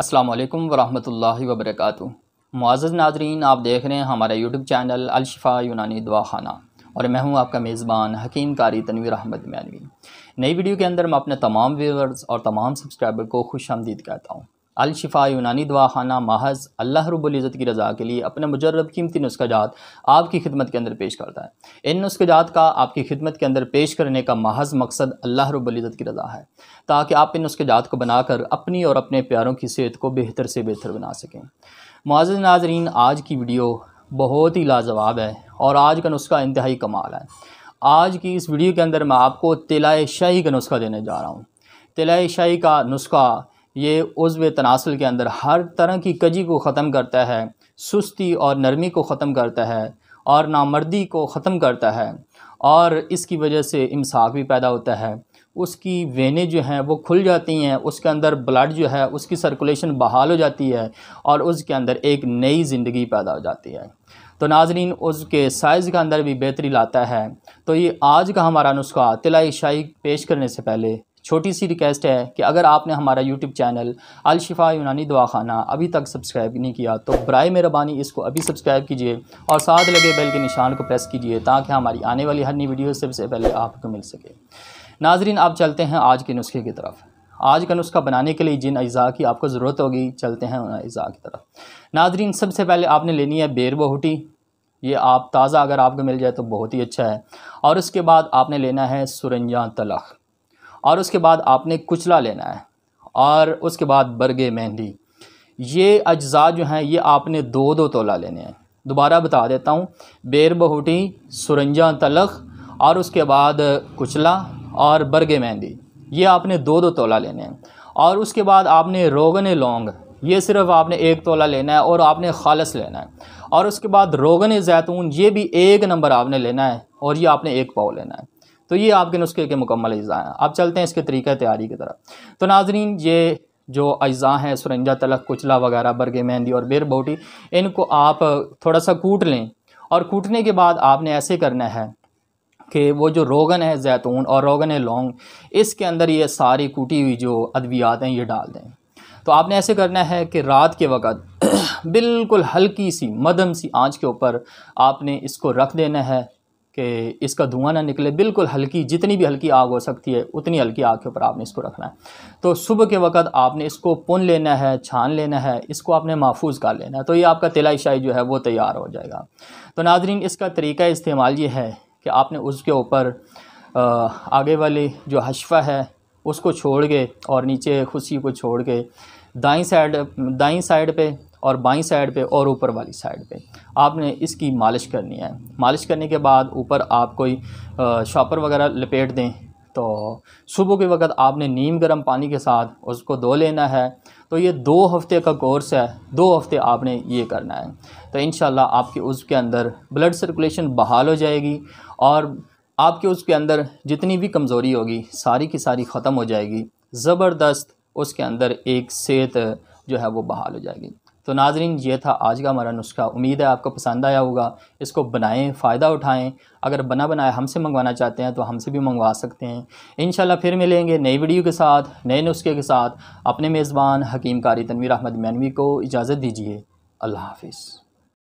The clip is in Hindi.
अस्सलाम वालेकुम वरहमतुल्लाहि वबरकاتہ मुआज़ नाजरीन आप देख रहे हैं हमारा यूट्यूब चैनल अलशिफ़ा यूनानी दुआ खाना और मैं हूं आपका मेज़बान हकीम कारी तनवीर अहमद मैनवी नई वीडियो के अंदर मैं अपने तमाम व्यूवर्स और तमाम सब्सक्राइबर को खुश आमदीद कहता हूँ अलशिफ़ा यूनानी दवाखाना महज अल्लाह रबुल्ज़त की रज़ा के लिए अपने मुजरब कीमती नुस्खाजात आपकी खिदमत के अंदर पेश करता है इन नुस्खाजात का आपकी खिदमत के अंदर पेश करने का महज मकसद अल्लाह रब्ज़त की रज़ा है ताकि आप इन नुस्खाजात को बनाकर अपनी और अपने प्यारों की सेहत को बेहतर से बेहतर बना सकें मुआज़ नाजरीन आज की वीडियो बहुत ही लाजवाब है और आज का नुस्खा इंतहाई कमाल है आज की इस वीडियो के अंदर मैं आपको तिलाए शाही का नुस्खा देने जा रहा हूँ तिलाए शाही का नुस्खा ये उज़व तनासल के अंदर हर तरह की कजी को ख़त्म करता है सुस्ती और नरमी को ख़त्म करता है और नामर्दी को ख़त्म करता है और इसकी वजह से इमसाक भी पैदा होता है उसकी वेने जो हैं वो खुल जाती हैं उसके अंदर ब्लड जो है उसकी सर्कुलेशन बहाल हो जाती है और उसके अंदर एक नई ज़िंदगी पैदा हो जाती है तो नाजरीन उसके साइज़ के अंदर भी बेहतरी लाता है तो ये आज का हमारा नुस्खा तिलाई शाही पेश करने से पहले छोटी सी रिक्वेस्ट है कि अगर आपने हमारा यूट्यूब चैनल अलशिफा यूनानी दवाखाना अभी तक सब्सक्राइब नहीं किया तो ब्राय मेहरबानी इसको अभी सब्सक्राइब कीजिए और साथ लगे बेल के निशान को प्रेस कीजिए ताकि हमारी आने वाली हर नई वीडियो सबसे पहले आपको मिल सके नाजरीन आप चलते हैं आज के नुस्खे की तरफ आज का नुस्खा बनाने के लिए जिन अज़ा की आपको ज़रूरत होगी चलते हैं उन अज़ा की तरफ नाजरीन सबसे पहले आपने लेनी है बेर बहूटी ये आप ताज़ा अगर आपको मिल जाए तो बहुत ही अच्छा है और उसके बाद आपने लेना है सुरंजा तलख और उसके बाद आपने कुचला लेना है और उसके बाद बरगे मेहंदी ये अज्जा जो हैं ये आपने दो दो तोला लेने हैं दोबारा बता देता हूँ बेर बहूटी सुरंजा तलख और उसके बाद कुचला और बरगे मेहंदी ये आपने दो दो तोला लेने हैं और उसके बाद आपने रोगन लौंग ये सिर्फ़ आपने एक तोला लेना है और आपने खालस लेना है और उसके बाद रोगन जैतून ये भी एक नंबर आपने लेना है और ये आपने एक पाव लेना है तो ये आपके नुस्खे के मुकम्मल अज्जा हैं आप चलते हैं इसके तरीक़े तैयारी की तरफ तो नाजरीन ये जो अज्जा हैं सुरंजा तलक कुचला वगैरह बरगे मेहंदी और बेर बोटी इनको आप थोड़ा सा कूट लें और कूटने के बाद आपने ऐसे करना है कि वो जो रोगन है जैतून और रोगन है लौंग इसके अंदर ये सारी कूटी हुई जो अद्वियात हैं ये डाल दें तो आपने ऐसे करना है कि रात के वक़्त बिल्कुल हल्की सी मदम सी आंच के ऊपर आपने इसको रख देना है कि इसका धुआं ना निकले बिल्कुल हल्की जितनी भी हल्की आग हो सकती है उतनी हल्की आग के ऊपर आपने इसको रखना है तो सुबह के वक्त आपने इसको पुन लेना है छान लेना है इसको आपने महफूज कर लेना है तो ये आपका तिलाई शाही जो है वो तैयार हो जाएगा तो नाजरीन इसका तरीका इस्तेमाल ये है कि आपने उसके ऊपर आगे वाली जो हशफा है उसको छोड़ के और नीचे खुशी को छोड़ के दाई साइड दाई साइड पर और बाई साइड पे और ऊपर वाली साइड पे आपने इसकी मालिश करनी है मालिश करने के बाद ऊपर आप कोई शॉपर वगैरह लपेट दें तो सुबह के वक्त आपने नीम गर्म पानी के साथ उसको धो लेना है तो ये दो हफ्ते का कोर्स है दो हफ्ते आपने ये करना है तो इन आपके उसके अंदर ब्लड सर्कुलेशन बहाल हो जाएगी और आपके उसके अंदर जितनी भी कमज़ोरी होगी सारी की सारी ख़त्म हो जाएगी ज़बरदस्त उसके अंदर एक सेहत जो है वो बहाल हो जाएगी तो नाजरीन ये था आज का हमारा नुस्खा उम्मीद है आपको पसंद आया होगा इसको बनाएं फ़ायदा उठाएं अगर बना बनाए हमसे मंगवाना चाहते हैं तो हमसे भी मंगवा सकते हैं इन फिर मिलेंगे नई वीडियो के साथ नए नुस्खे के साथ अपने मेज़बान हकीम कारी तनवीर अहमद मैनवी को इजाज़त दीजिए अल्लाह हाफिज़